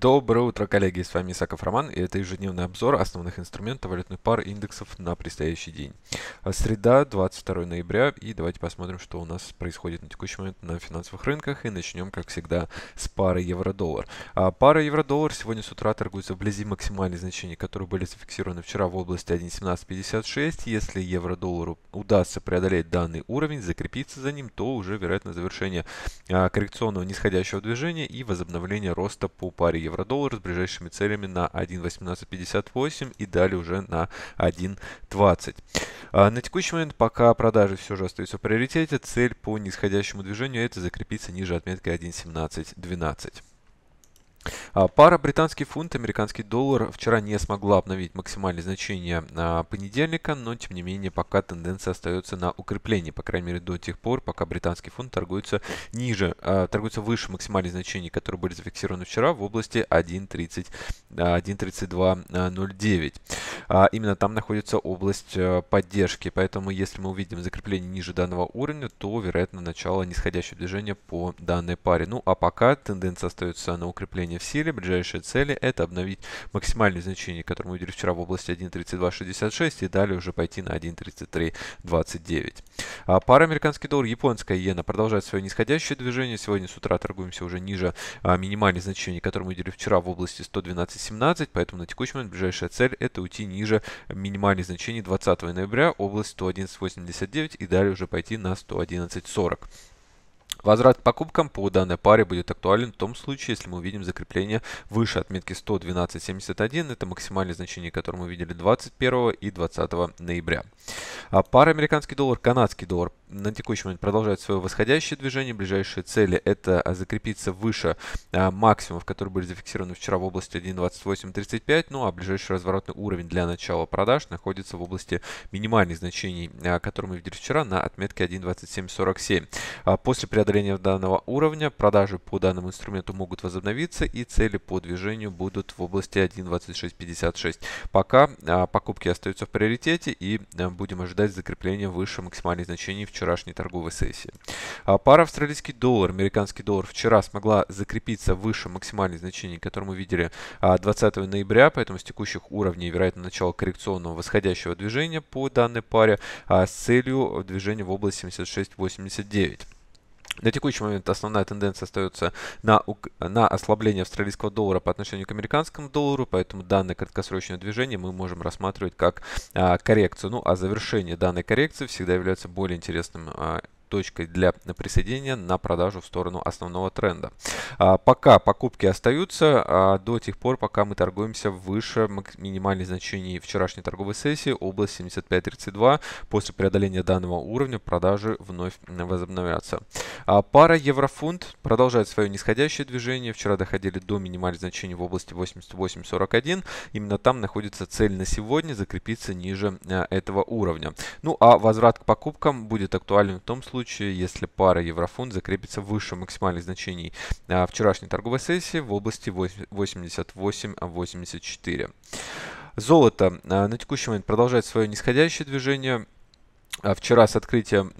Доброе утро, коллеги! С вами Исаков Роман, и это ежедневный обзор основных инструментов валютных пар индексов на предстоящий день. А, среда, 22 ноября, и давайте посмотрим, что у нас происходит на текущий момент на финансовых рынках, и начнем, как всегда, с пары евро-доллар. А пара евро-доллар сегодня с утра торгуется вблизи максимальных значений, которые были зафиксированы вчера в области 1.1756. Если евро-доллару удастся преодолеть данный уровень, закрепиться за ним, то уже, вероятно, завершение а, коррекционного нисходящего движения и возобновление роста по паре евро-доллар с ближайшими целями на 1.1858 и далее уже на 1.20. А, на текущий момент, пока продажи все же остаются в приоритете, цель по нисходящему движению это закрепиться ниже отметки 1.1712. А, пара британский фунт, американский доллар вчера не смогла обновить максимальные значения а, понедельника, но тем не менее пока тенденция остается на укреплении, по крайней мере до тех пор, пока британский фунт торгуется ниже, а, торгуется выше максимальных значений, которые были зафиксированы вчера в области 1.3209. Именно там находится область поддержки, поэтому если мы увидим закрепление ниже данного уровня, то вероятно начало нисходящего движения по данной паре. Ну а пока тенденция остается на укрепление в силе. Ближайшие цели – это обновить максимальное значение, которое мы видели вчера в области 1.3266 и далее уже пойти на 1.3329. А пара американский доллар, японская иена продолжает свое нисходящее движение. Сегодня с утра торгуемся уже ниже а, минимальных значений, которые мы видели вчера в области 112.17, поэтому на текущий момент ближайшая цель – это уйти ниже минимальных значений 20 ноября, область 111.89 и далее уже пойти на 111.40. Возврат к покупкам по данной паре будет актуален в том случае, если мы увидим закрепление выше отметки 112.71, это максимальное значение, которое мы видели 21 и 20 ноября. А пара американский доллар, канадский доллар на текущий момент продолжают свое восходящее движение. Ближайшие цели – это а, закрепиться выше а, максимумов, которые были зафиксированы вчера в области 1.2835, ну а ближайший разворотный уровень для начала продаж находится в области минимальных значений, а, которые мы видели вчера на отметке 1.2747. А, после преодоления данного уровня продажи по данному инструменту могут возобновиться и цели по движению будут в области 1.2656. Пока а, покупки остаются в приоритете и а, будем ожидать закрепления выше максимальных значений вчера вчерашней торговой сессии. А пара австралийский доллар, американский доллар вчера смогла закрепиться выше максимальных значений, которые мы видели 20 а, ноября, поэтому с текущих уровней, вероятно, начало коррекционного восходящего движения по данной паре а с целью движения в область 76, 89. На текущий момент основная тенденция остается на, на ослабление австралийского доллара по отношению к американскому доллару, поэтому данное краткосрочное движение мы можем рассматривать как а, коррекцию. Ну а завершение данной коррекции всегда является более интересным а, точкой для присоединения на продажу в сторону основного тренда. А, пока покупки остаются а, до тех пор, пока мы торгуемся выше минимальных значений вчерашней торговой сессии, область 75.32. После преодоления данного уровня продажи вновь возобновятся. А, пара еврофунт продолжает свое нисходящее движение. Вчера доходили до минимальных значений в области 88.41. Именно там находится цель на сегодня закрепиться ниже этого уровня. Ну а возврат к покупкам будет актуален в том случае, случае, если пара еврофунт закрепится выше максимальных значений а, вчерашней торговой сессии в области 88-84. А, Золото а, на текущий момент продолжает свое нисходящее движение. Вчера с открытия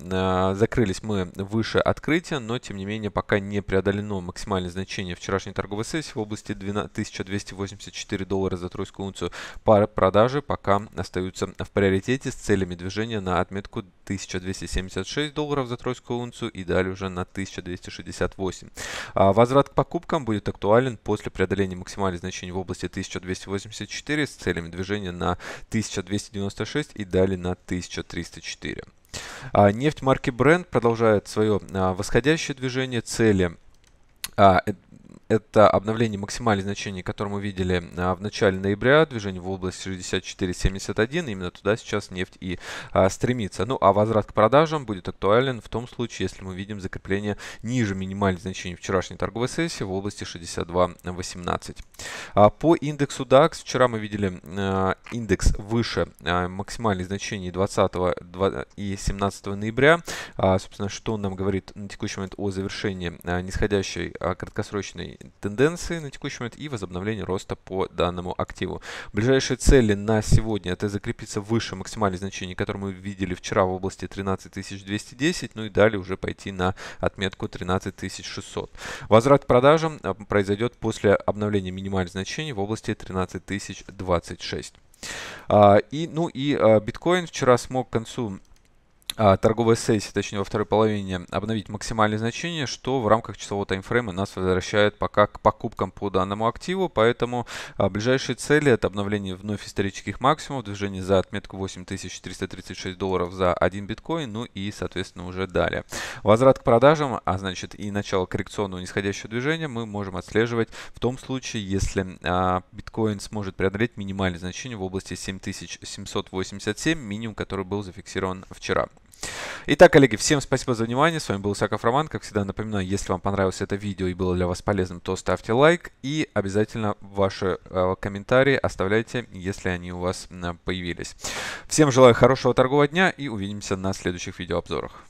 закрылись мы выше открытия, но тем не менее пока не преодолено максимальное значение вчерашней торговой сессии в области 1284 доллара за тройскую унцию. Пары продажи пока остаются в приоритете с целями движения на отметку 1276 долларов за тройскую унцию и далее уже на 1268. А возврат к покупкам будет актуален после преодоления максимальных значений в области 1284 с целями движения на 1296 и далее на 1304. А нефть марки Brent продолжает свое а, восходящее движение. Цели а, э, это обновление максимальных значений, которые мы видели а, в начале ноября, движение в область 64.71, именно туда сейчас нефть и а, стремится. Ну а возврат к продажам будет актуален в том случае, если мы видим закрепление ниже минимальных значений вчерашней торговой сессии в области 62.18. А по индексу DAX вчера мы видели а, индекс выше максимальных значений 20 2, и 17 ноября. собственно, что нам говорит на текущий момент о завершении нисходящей краткосрочной тенденции на текущий момент и возобновление роста по данному активу. Ближайшие цели на сегодня это закрепиться выше максимальных значений, которые мы видели вчера в области 13210, ну и далее уже пойти на отметку 13600. Возврат к продажам а, произойдет после обновления минимальных значений в области 13026. А, и, ну и а, биткоин вчера смог к концу а, торговая сессия, точнее во второй половине, обновить максимальные значения, что в рамках часового таймфрейма нас возвращает пока к покупкам по данному активу, поэтому а, ближайшие цели это обновление вновь исторических максимумов, движение за отметку 8336 долларов за один биткоин, ну и, соответственно, уже далее. Возврат к продажам, а значит и начало коррекционного нисходящего движения мы можем отслеживать в том случае, если а, биткоин сможет преодолеть минимальное значение в области 7787, минимум, который был зафиксирован вчера. Итак, коллеги, всем спасибо за внимание. С вами был Исаков Роман. Как всегда, напоминаю, если вам понравилось это видео и было для вас полезным, то ставьте лайк и обязательно ваши э, комментарии оставляйте, если они у вас э, появились. Всем желаю хорошего торгового дня и увидимся на следующих видеообзорах.